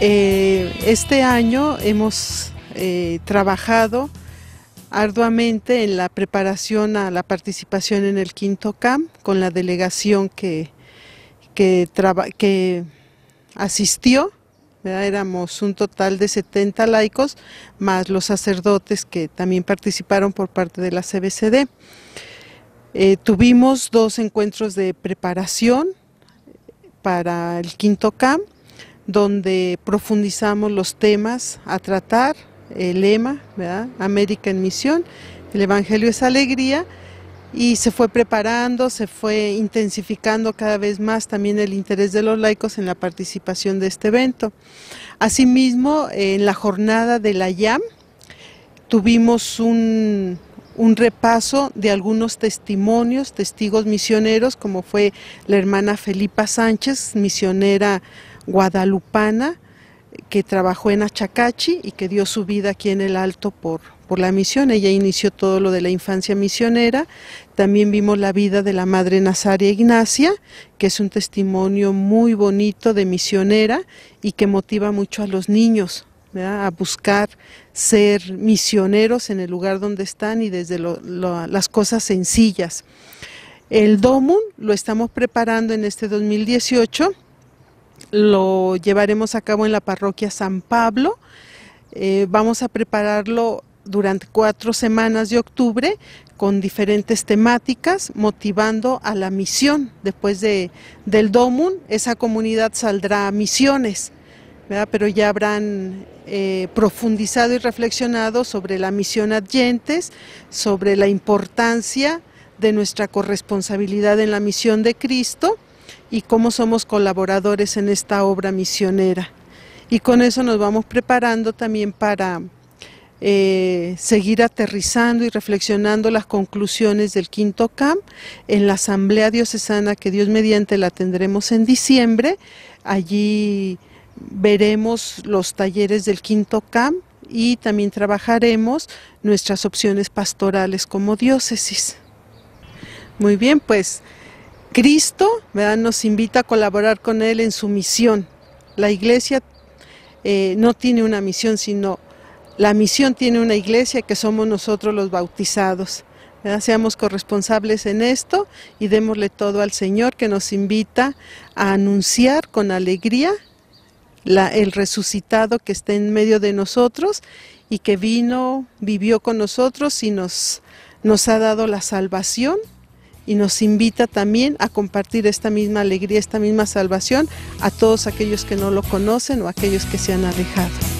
Eh, este año hemos eh, trabajado arduamente en la preparación a la participación en el quinto CAM con la delegación que, asistió. Éramos un total de 70 laicos, más los sacerdotes que también participaron por parte de la CBCD. Eh, tuvimos dos encuentros de preparación para el quinto CAM donde profundizamos los temas a tratar, el lema, ¿verdad? América en misión, el Evangelio es alegría y se fue preparando, se fue intensificando cada vez más también el interés de los laicos en la participación de este evento. Asimismo, en la jornada de la YAM tuvimos un, un repaso de algunos testimonios, testigos misioneros, como fue la hermana Felipa Sánchez, misionera guadalupana que trabajó en Achacachi y que dio su vida aquí en el Alto por, por la misión. Ella inició todo lo de la infancia misionera. También vimos la vida de la Madre Nazaria Ignacia, que es un testimonio muy bonito de misionera y que motiva mucho a los niños a buscar ser misioneros en el lugar donde están y desde las cosas sencillas. El DOMUN lo estamos preparando en este 2018 lo llevaremos a cabo en la parroquia San Pablo. Eh, vamos a prepararlo durante cuatro semanas de octubre con diferentes temáticas, motivando a la misión. Después de, del DOMUN, esa comunidad saldrá a misiones, pero ya habrán eh, profundizado y reflexionado sobre la misión adyentes, sobre la importancia de nuestra corresponsabilidad en la misión de Cristo y cómo somos colaboradores en esta obra misionera. Y con eso nos vamos preparando también para eh, seguir aterrizando y reflexionando las conclusiones del quinto CAM en la asamblea diocesana que Dios mediante la tendremos en diciembre. Allí veremos los talleres del quinto CAM y también trabajaremos nuestras opciones pastorales como diócesis. Muy bien, pues... Cristo nos invita a colaborar con Él en su misión. La iglesia eh, no tiene una misión, sino la misión tiene una iglesia que somos nosotros los bautizados. Seamos corresponsables en esto y démosle todo al Señor que nos invita a anunciar con alegría el resucitado que está en medio de nosotros y que vino, vivió con nosotros y nos, nos ha dado la salvación y nos invita también a compartir esta misma alegría, esta misma salvación a todos aquellos que no lo conocen o aquellos que se han alejado.